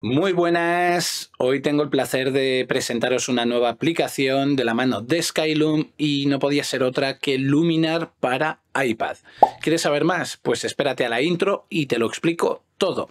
Muy buenas, hoy tengo el placer de presentaros una nueva aplicación de la mano de Skyloom y no podía ser otra que Luminar para iPad. ¿Quieres saber más? Pues espérate a la intro y te lo explico todo.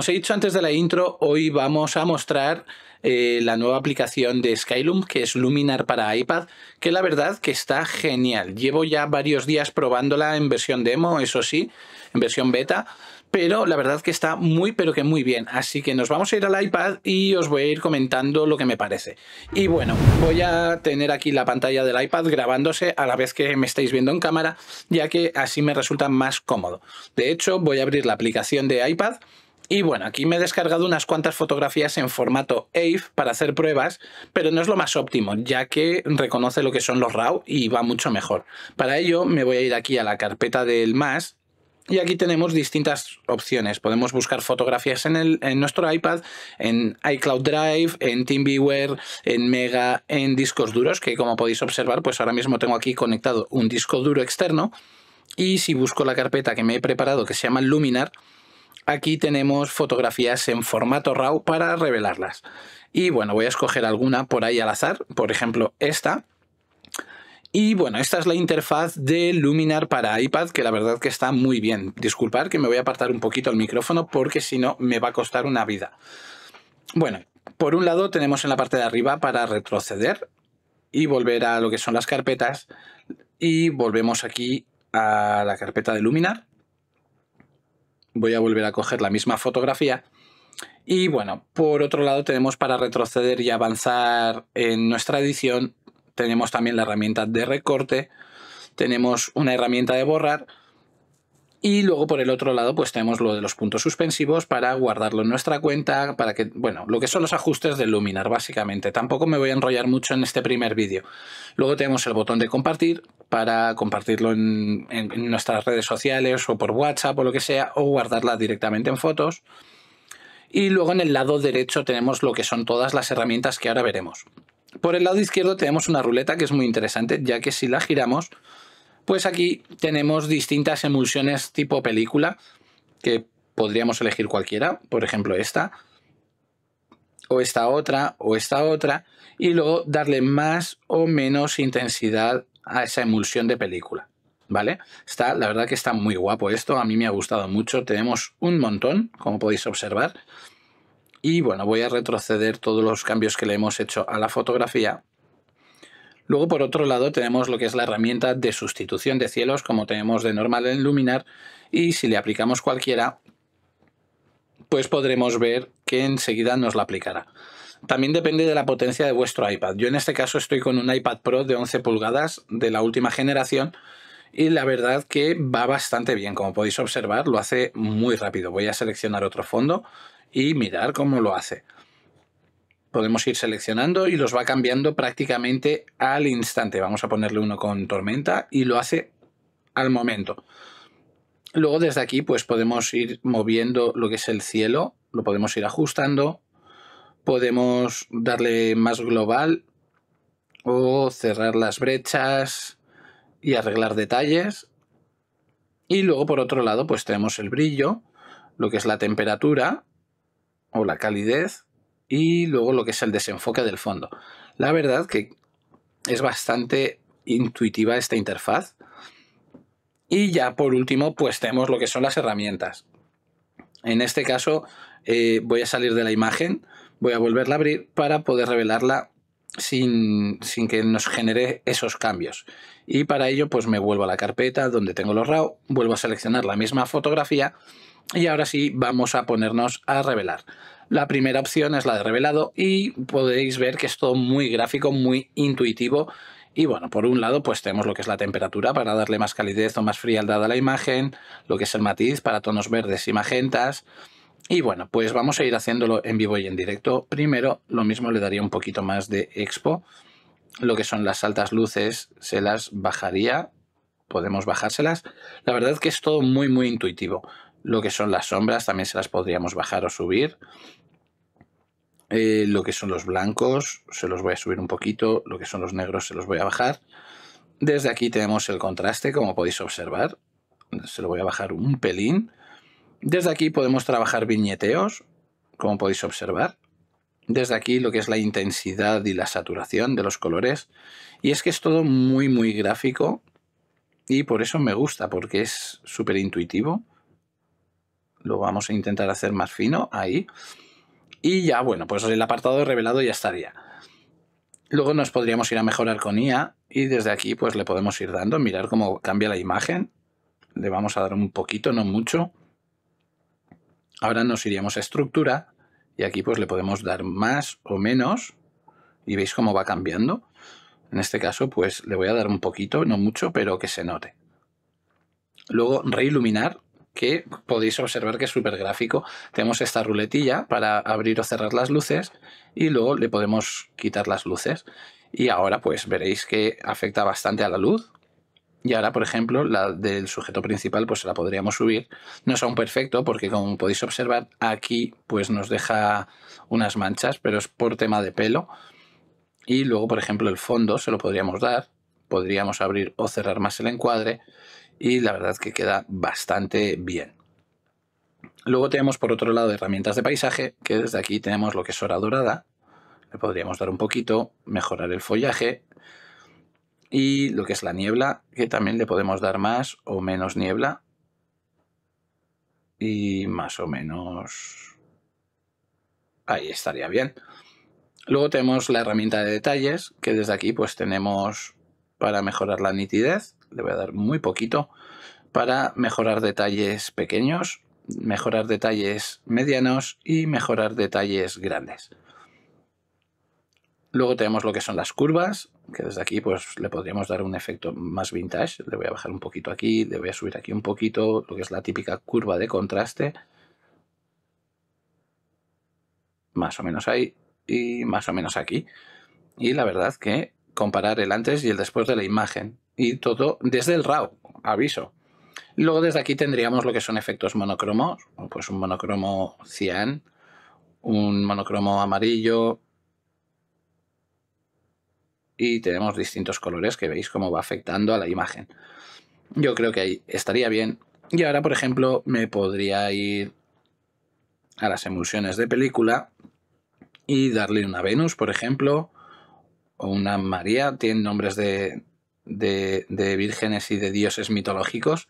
Como os he dicho antes de la intro, hoy vamos a mostrar eh, la nueva aplicación de Skylum, que es Luminar para iPad, que la verdad que está genial. Llevo ya varios días probándola en versión demo, eso sí, en versión beta, pero la verdad que está muy, pero que muy bien. Así que nos vamos a ir al iPad y os voy a ir comentando lo que me parece. Y bueno, voy a tener aquí la pantalla del iPad grabándose a la vez que me estáis viendo en cámara, ya que así me resulta más cómodo. De hecho, voy a abrir la aplicación de iPad y bueno, aquí me he descargado unas cuantas fotografías en formato AVE para hacer pruebas, pero no es lo más óptimo, ya que reconoce lo que son los RAW y va mucho mejor. Para ello me voy a ir aquí a la carpeta del más y aquí tenemos distintas opciones. Podemos buscar fotografías en, en, nuestro iPad, en iCloud Drive, en TeamViewer, en Mega, en discos duros, que como podéis observar, pues ahora mismo tengo aquí conectado un disco duro externo. Y si busco la carpeta que me he preparado, que se llama Luminar, Aquí tenemos fotografías en formato RAW para revelarlas. Y bueno, voy a escoger alguna por ahí al azar, por ejemplo esta. Y bueno, esta es la interfaz de Luminar para iPad, que la verdad que está muy bien. Disculpad que me voy a apartar un poquito el micrófono porque si no me va a costar una vida. Bueno, por un lado tenemos en la parte de arriba para retroceder y volver a lo que son las carpetas. Y volvemos aquí a la carpeta de Luminar voy a volver a coger la misma fotografía. Y bueno, por otro lado tenemos para retroceder y avanzar en nuestra edición, tenemos también la herramienta de recorte, tenemos una herramienta de borrar, y luego por el otro lado, pues tenemos lo de los puntos suspensivos para guardarlo en nuestra cuenta, para que, bueno, lo que son los ajustes de Luminar, básicamente. Tampoco me voy a enrollar mucho en este primer vídeo. Luego tenemos el botón de compartir para compartirlo en, en nuestras redes sociales o por WhatsApp o lo que sea, o guardarla directamente en fotos. Y luego en el lado derecho tenemos lo que son todas las herramientas que ahora veremos. Por el lado izquierdo tenemos una ruleta que es muy interesante, ya que si la giramos, pues aquí tenemos distintas emulsiones tipo película, que podríamos elegir cualquiera, por ejemplo esta, o esta otra, o esta otra, y luego darle más o menos intensidad a esa emulsión de película. ¿Vale? Está, la verdad que está muy guapo esto, a mí me ha gustado mucho, tenemos un montón, como podéis observar. Y bueno, voy a retroceder todos los cambios que le hemos hecho a la fotografía Luego, por otro lado, tenemos lo que es la herramienta de sustitución de cielos, como tenemos de normal en Luminar, y si le aplicamos cualquiera, pues podremos ver que enseguida nos la aplicará. También depende de la potencia de vuestro iPad. Yo en este caso estoy con un iPad Pro de 11 pulgadas de la última generación y la verdad que va bastante bien. Como podéis observar, lo hace muy rápido. Voy a seleccionar otro fondo y mirar cómo lo hace podemos ir seleccionando y los va cambiando prácticamente al instante. Vamos a ponerle uno con tormenta y lo hace al momento. Luego desde aquí pues podemos ir moviendo lo que es el cielo, lo podemos ir ajustando, podemos darle más global o cerrar las brechas y arreglar detalles. Y luego por otro lado pues tenemos el brillo, lo que es la temperatura o la calidez, y luego lo que es el desenfoque del fondo. La verdad que es bastante intuitiva esta interfaz. Y ya por último, pues tenemos lo que son las herramientas. En este caso, eh, voy a salir de la imagen, voy a volverla a abrir para poder revelarla sin, sin, que nos genere esos cambios. Y para ello, pues me vuelvo a la carpeta donde tengo los RAW, vuelvo a seleccionar la misma fotografía y ahora sí vamos a ponernos a revelar. La primera opción es la de revelado y podéis ver que es todo muy gráfico, muy intuitivo. Y bueno, por un lado, pues tenemos lo que es la temperatura para darle más calidez o más frialdad a la imagen, lo que es el matiz para tonos verdes y magentas. Y bueno, pues vamos a ir haciéndolo en vivo y en directo. Primero, lo mismo le daría un poquito más de expo. Lo que son las altas luces se las bajaría. Podemos bajárselas. La verdad es que es todo muy, muy intuitivo. Lo que son las sombras también se las podríamos bajar o subir. Eh, lo que son los blancos se los voy a subir un poquito, lo que son los negros se los voy a bajar. Desde aquí tenemos el contraste, como podéis observar. Se lo voy a bajar un pelín. Desde aquí podemos trabajar viñeteos, como podéis observar. Desde aquí lo que es la intensidad y la saturación de los colores. Y es que es todo muy, muy gráfico. Y por eso me gusta, porque es súper intuitivo. Lo vamos a intentar hacer más fino Ahí y ya, bueno, pues el apartado revelado ya estaría. Luego nos podríamos ir a mejorar con IA y desde aquí pues le podemos ir dando, mirar cómo cambia la imagen. Le vamos a dar un poquito, no mucho. Ahora nos iríamos a estructura y aquí pues le podemos dar más o menos y veis cómo va cambiando. En este caso pues le voy a dar un poquito, no mucho, pero que se note. Luego reiluminar que podéis observar que es súper gráfico. Tenemos esta ruletilla para abrir o cerrar las luces y luego le podemos quitar las luces. Y ahora pues veréis que afecta bastante a la luz. Y ahora, por ejemplo, la del sujeto principal pues la podríamos subir. No es aún perfecto porque como podéis observar aquí pues nos deja unas manchas, pero es por tema de pelo. Y luego, por ejemplo, el fondo se lo podríamos dar. Podríamos abrir o cerrar más el encuadre y la verdad que queda bastante bien. Luego tenemos por otro lado herramientas de paisaje, que desde aquí tenemos lo que es hora dorada, le podríamos dar un poquito, mejorar el follaje y lo que es la niebla, que también le podemos dar más o menos niebla y más o menos ahí estaría bien. Luego tenemos la herramienta de detalles, que desde aquí pues tenemos para mejorar la nitidez, le voy a dar muy poquito, para mejorar detalles pequeños, mejorar detalles medianos y mejorar detalles grandes. Luego tenemos lo que son las curvas, que desde aquí pues le podríamos dar un efecto más vintage. Le voy a bajar un poquito aquí, le voy a subir aquí un poquito, lo que es la típica curva de contraste. Más o menos ahí y más o menos aquí. Y la verdad que comparar el antes y el después de la imagen y todo desde el RAW, aviso. Luego desde aquí tendríamos lo que son efectos monocromos, pues un monocromo cian, un monocromo amarillo y tenemos distintos colores que veis cómo va afectando a la imagen. Yo creo que ahí estaría bien. Y ahora, por ejemplo, me podría ir a las emulsiones de película y darle una Venus, por ejemplo, o una María, tienen nombres de, de, vírgenes y de dioses mitológicos.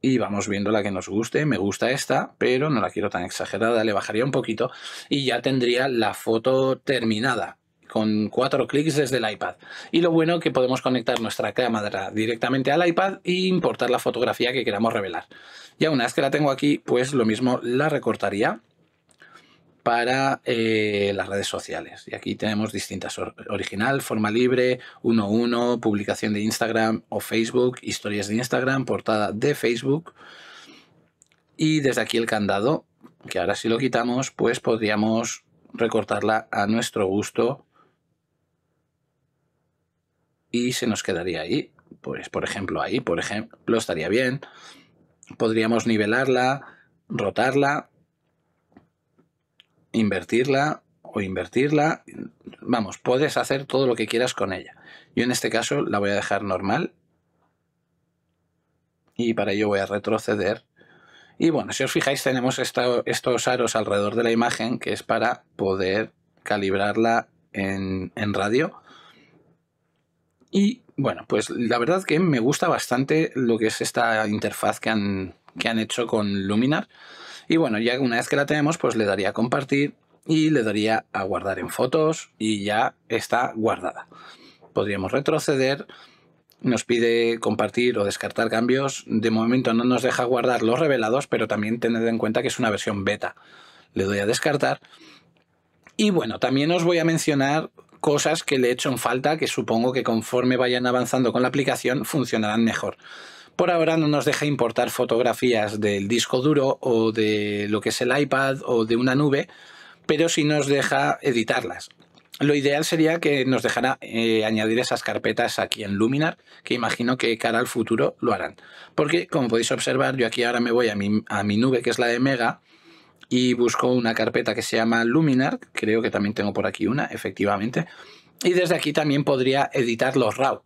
Y vamos viendo la que nos guste. Me gusta esta, pero no la quiero tan exagerada. Le bajaría un poquito y ya tendría la foto terminada con cuatro clics desde el iPad. Y lo bueno que podemos conectar nuestra cámara directamente al iPad e importar la fotografía que queramos revelar. Y una vez que la tengo aquí, pues lo mismo la recortaría para eh, las redes sociales. Y aquí tenemos distintas, original, forma libre, 1-1, publicación de Instagram o Facebook, historias de Instagram, portada de Facebook. Y desde aquí el candado, que ahora si lo quitamos, pues podríamos recortarla a nuestro gusto y se nos quedaría ahí. Pues por ejemplo ahí, por ejemplo, estaría bien. Podríamos nivelarla, rotarla invertirla o invertirla. Vamos, puedes hacer todo lo que quieras con ella. Yo en este caso la voy a dejar normal. Y para ello voy a retroceder. Y bueno, si os fijáis tenemos estos aros alrededor de la imagen que es para poder calibrarla en, en radio. Y bueno, pues la verdad que me gusta bastante lo que es esta interfaz que han, que han hecho con Luminar. Y bueno, ya una vez que la tenemos, pues le daría a compartir y le daría a guardar en fotos y ya está guardada. Podríamos retroceder, nos pide compartir o descartar cambios. De momento no nos deja guardar los revelados, pero también tened en cuenta que es una versión beta. Le doy a descartar. Y bueno, también os voy a mencionar cosas que le he hecho en falta que supongo que conforme vayan avanzando con la aplicación funcionarán mejor. Por ahora no nos deja importar fotografías del disco duro o de lo que es el iPad o de una nube, pero sí nos deja editarlas. Lo ideal sería que nos dejara eh, añadir esas carpetas aquí en Luminar, que imagino que cara al futuro lo harán. Porque, como podéis observar, yo aquí ahora me voy a mi, a mi nube, que es la de Mega, y busco una carpeta que se llama Luminar, creo que también tengo por aquí una, efectivamente, y desde aquí también podría editar los RAW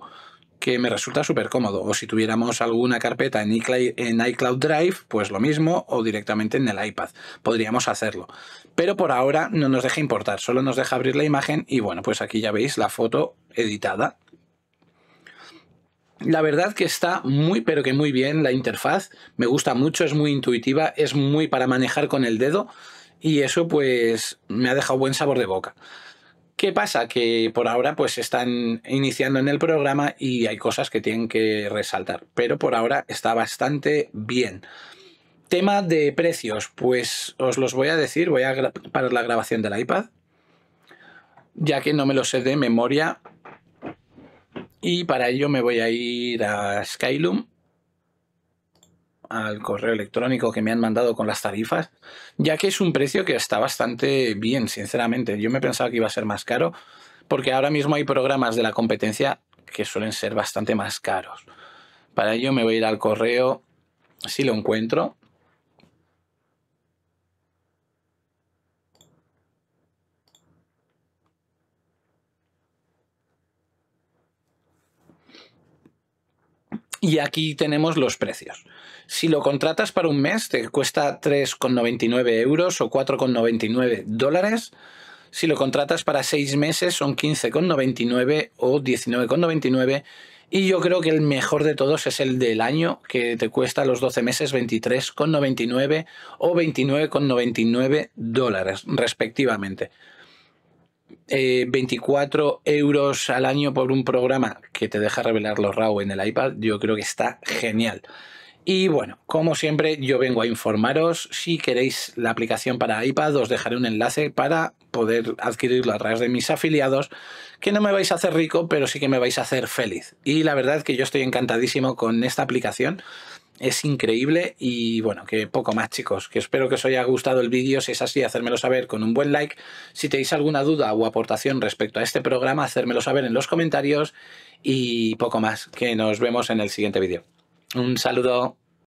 que me resulta súper cómodo. O si tuviéramos alguna carpeta en iCloud, Drive, pues lo mismo, o directamente en el iPad. Podríamos hacerlo. Pero por ahora no nos deja importar, solo nos deja abrir la imagen y bueno, pues aquí ya veis la foto editada. La verdad que está muy pero que muy bien la interfaz, me gusta mucho, es muy intuitiva, es muy para manejar con el dedo y eso pues me ha dejado buen sabor de boca. ¿Qué pasa? Que por ahora pues están iniciando en el programa y hay cosas que tienen que resaltar, pero por ahora está bastante bien. Tema de precios, pues os los voy a decir, voy a parar la grabación del iPad, ya que no me lo sé de memoria. Y para ello me voy a ir a Skyloom al correo electrónico que me han mandado con las tarifas, ya que es un precio que está bastante bien, sinceramente. Yo me pensaba que iba a ser más caro, porque ahora mismo hay programas de la competencia que suelen ser bastante más caros. Para ello me voy a ir al correo, si lo encuentro, Y aquí tenemos los precios. Si lo contratas para un mes, te cuesta 3,99 euros o 4,99 dólares. Si lo contratas para seis meses, son 15,99 o 19,99. Y yo creo que el mejor de todos es el del año, que te cuesta los 12 meses 23,99 o 29,99 dólares, respectivamente. 24 eh, euros al año por un programa que te deja revelar los RAW en el iPad, yo creo que está genial. Y bueno, como siempre, yo vengo a informaros. Si queréis la aplicación para iPad, os dejaré un enlace para poder adquirir a través de mis afiliados, que no me vais a hacer rico, pero sí que me vais a hacer feliz. Y la verdad que yo estoy encantadísimo con esta aplicación es increíble y bueno, que poco más chicos, que espero que os haya gustado el vídeo, si es así, hacérmelo saber con un buen like, si tenéis alguna duda o aportación respecto a este programa, hacérmelo saber en los comentarios y poco más, que nos vemos en el siguiente vídeo. Un saludo.